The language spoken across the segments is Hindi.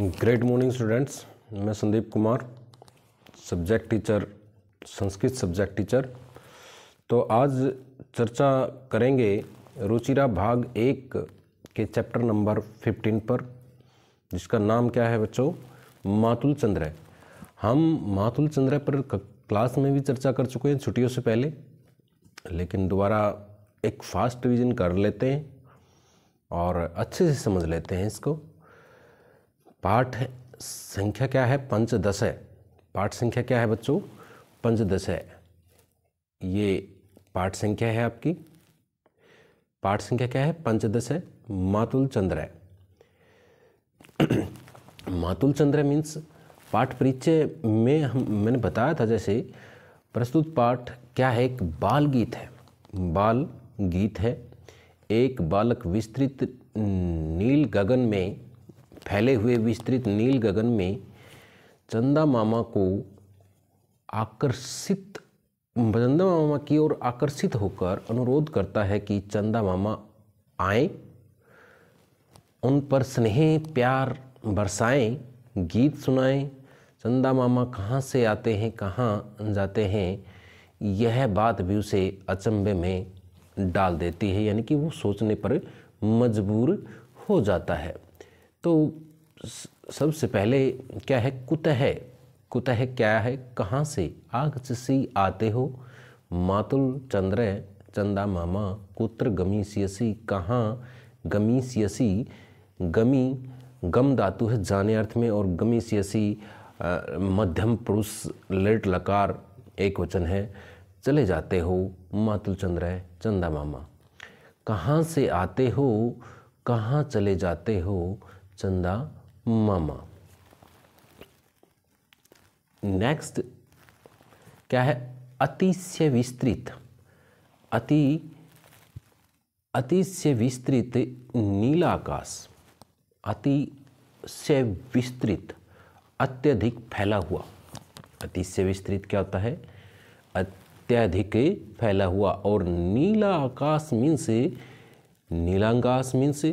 ग्रेट मॉर्निंग स्टूडेंट्स मैं Sandeep Kumar subject teacher Sanskrit subject teacher तो आज चर्चा करेंगे रुचिरा भाग एक के चैप्टर नंबर फिफ्टीन पर जिसका नाम क्या है बच्चों मातुल चंद्र हम मातुल चंद्र पर क्लास में भी चर्चा कर चुके हैं छुट्टियों से पहले लेकिन दोबारा एक फास्ट रिविज़न कर लेते हैं और अच्छे से समझ लेते हैं इसको पाठ संख्या क्या है पंच दस है पाठ संख्या क्या है बच्चों पंच दस है ये पाठ संख्या है आपकी पाठ संख्या क्या है पंचदश है मातुल चंद्र है मातुल चंद्र मीन्स पाठ परिचय में हम मैंने बताया था जैसे प्रस्तुत पाठ क्या है एक बाल गीत है बाल गीत है एक बालक विस्तृत नील गगन में फैले हुए विस्तृत नील गगन में चंदा मामा को आकर्षित चंदा मामा की ओर आकर्षित होकर अनुरोध करता है कि चंदा मामा आए उन पर स्नेह प्यार बरसाएं गीत सुनाएं चंदा मामा कहाँ से आते हैं कहाँ जाते हैं यह बात भी उसे अचंभे में डाल देती है यानी कि वो सोचने पर मजबूर हो जाता है तो सबसे पहले क्या है कुतह कुतह क्या है कहाँ से आग सी आते हो मातुल चंद्र चंदा मामा कुत्र गमी सियसी कहाँ गमी सियसी गमी गम धातु है जाने अर्थ में और गमी सियसी मध्यम पुरुष लेट लकार एक वचन है चले जाते हो मातुल चंद्र चंदा मामा कहाँ से आते हो कहाँ चले जाते हो चंदा मामा नेक्स्ट क्या है अतिशय विस्तृत अति अतिशय विस्तृत नीला आकाश अतिशय विस्तृत अत्यधिक फैला हुआ अतिशय विस्तृत क्या होता है अत्यधिक फैला हुआ और नीला आकाश मीन्स नीलाकाश मीन्स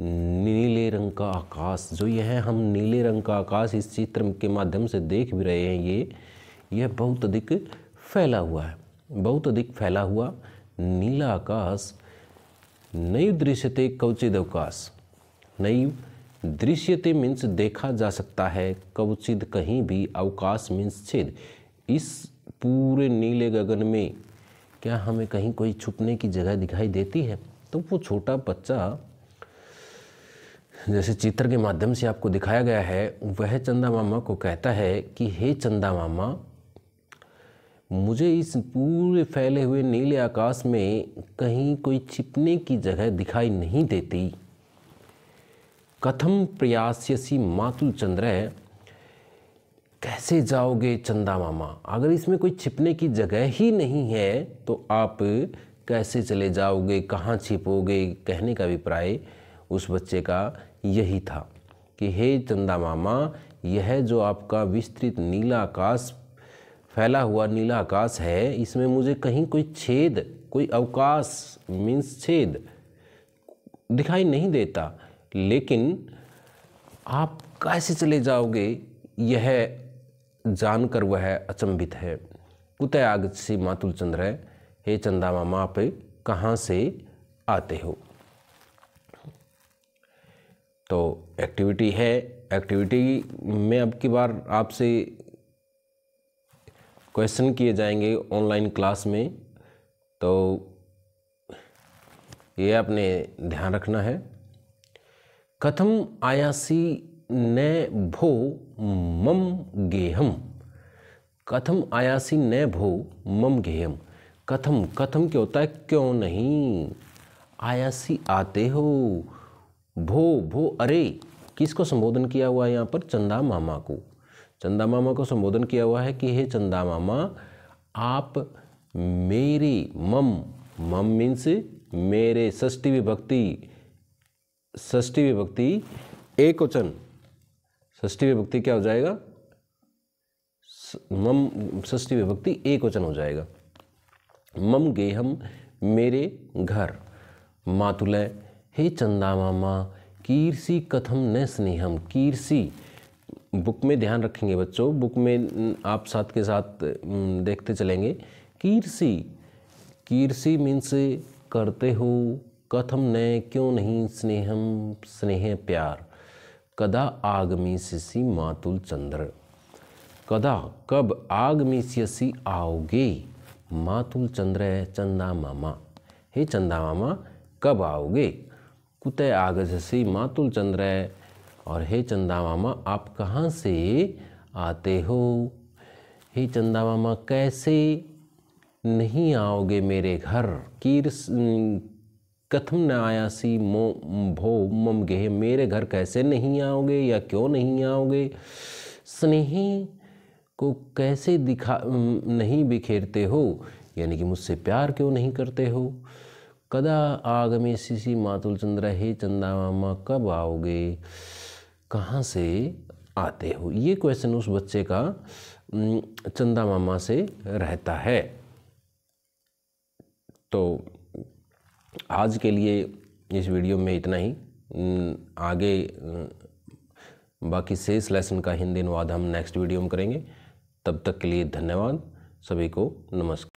नीले रंग का आकाश जो यह है हम नीले रंग का आकाश इस चित्र के माध्यम से देख भी रहे हैं ये यह बहुत अधिक फैला हुआ है बहुत अधिक फैला हुआ नीला आकाश नई दृश्यते कवचित अवकाश नई दृश्यते मीन्स देखा जा सकता है कवचित कहीं भी अवकाश मीन्स छेद इस पूरे नीले गगन में क्या हमें कहीं कोई छुपने की जगह दिखाई देती है तो वो छोटा बच्चा जैसे चित्र के माध्यम से आपको दिखाया गया है वह चंदा मामा को कहता है कि हे चंदा मामा मुझे इस पूरे फैले हुए नीले आकाश में कहीं कोई छिपने की जगह दिखाई नहीं देती कथम प्रयास्यसी मातु चंद्र कैसे जाओगे चंदा मामा अगर इसमें कोई छिपने की जगह ही नहीं है तो आप कैसे चले जाओगे कहाँ छिपोगे कहने का अभिप्राय उस बच्चे का यही था कि हे चंदा मामा यह जो आपका विस्तृत नीला आकाश फैला हुआ नीला आकाश है इसमें मुझे कहीं कोई छेद कोई अवकाश मीन्स छेद दिखाई नहीं देता लेकिन आप कैसे चले जाओगे यह जानकर वह अचंभित है कुत आग से मातुल चंद्र है हे चंदा मामा आप कहाँ से आते हो तो एक्टिविटी है एक्टिविटी में अब की बार आपसे क्वेश्चन किए जाएंगे ऑनलाइन क्लास में तो ये आपने ध्यान रखना है कथम आयासी न भो मम गेहम कथम आयासी न भो मम गेहम कथम कथम क्या होता है क्यों नहीं आयासी आते हो भो भो अरे किसको संबोधन किया हुआ है यहाँ पर चंदा मामा को चंदा मामा को संबोधन किया हुआ है कि हे चंदा मामा आप मेरी मम मम मीन्स मेरे षष्ठी विभक्ति षष्ठी विभक्ति एक वचन षष्ठी विभक्ति क्या हो जाएगा मम षष्ठी विभक्ति एक वचन हो जाएगा मम गेहम मेरे घर मातुलय हे चंदा मामा कीर्सी कथम न स्नेहम कीर्सी बुक में ध्यान रखेंगे बच्चों बुक में आप साथ के साथ देखते चलेंगे कीर्सी कीर्सी मीन्स करते हो कथम न क्यों नहीं स्नेहम स्नेह प्यार कदा आगमी सिसी मातुल चंद्र कदा कब आगमी सियसी आओगे मातुल चंद्र चंदा मामा हे चंदा मामा कब आओगे कुत आगजसी मातुल चंद्र और हे चंदा मामा आप कहाँ से आते हो हे चंदा मामा कैसे नहीं आओगे मेरे घर कीर कथम न आयासी मो भो मम गेह मेरे घर कैसे नहीं आओगे या क्यों नहीं आओगे स्नेही को कैसे दिखा नहीं बिखेरते हो यानी कि मुझसे प्यार क्यों नहीं करते हो कदा आगमे शिशि मातुल चंद्र हे चंदा मामा कब आओगे कहाँ से आते हो ये क्वेश्चन उस बच्चे का चंदा मामा से रहता है तो आज के लिए इस वीडियो में इतना ही आगे बाकी शेष लेसन का हिंदी अनुवाद हम नेक्स्ट वीडियो में करेंगे तब तक के लिए धन्यवाद सभी को नमस्कार